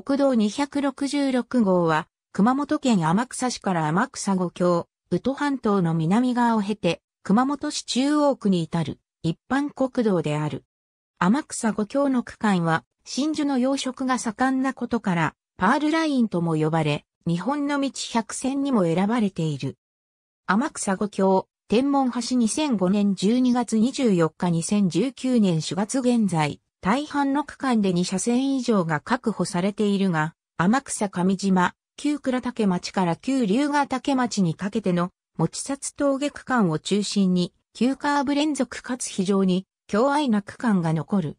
国道266号は、熊本県天草市から天草五郷、宇都半島の南側を経て、熊本市中央区に至る一般国道である。天草五郷の区間は、真珠の養殖が盛んなことから、パールラインとも呼ばれ、日本の道百選にも選ばれている。天草五郷、天文橋2005年12月24日2019年4月現在、大半の区間で2車線以上が確保されているが、天草上島、旧倉竹町から旧龍ヶ竹町にかけての、持ち札峠区間を中心に、急カーブ連続かつ非常に、強愛な区間が残る。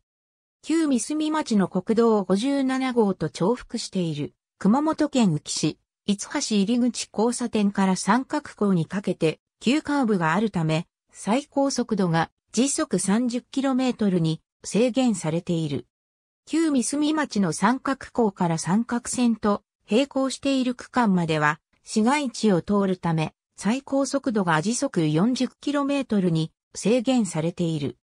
旧三住町の国道57号と重複している、熊本県宇城市、五橋入口交差点から三角港にかけて、急カーブがあるため、最高速度が時速 30km に制限されている。旧三隅町の三角港から三角線と並行している区間までは市街地を通るため最高速度が時速 40km に制限されている。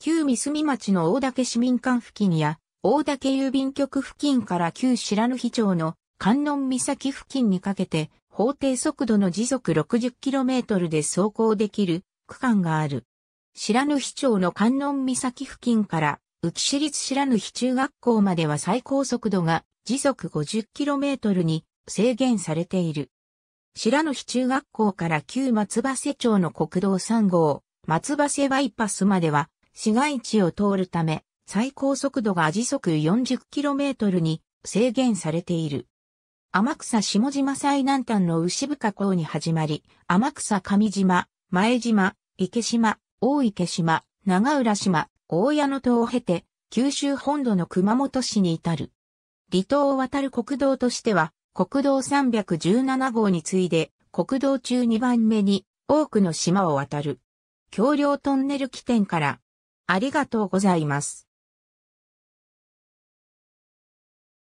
旧三隅町の大竹市民館付近や大竹郵便局付近から旧白野日町の観音岬付近にかけて法定速度の時速 60km で走行できる区間がある。白野市町の観音岬付近から浮市立白野市中学校までは最高速度が時速 50km に制限されている。白野市中学校から旧松葉瀬町の国道3号、松葉瀬バイパスまでは市街地を通るため最高速度が時速 40km に制限されている。天草下島最南端の牛深港に始まり、天草上島、前島、池島、大池島、長浦島、大矢野島を経て、九州本土の熊本市に至る。離島を渡る国道としては、国道317号に次いで、国道中2番目に多くの島を渡る。橋梁トンネル起点から。ありがとうございます。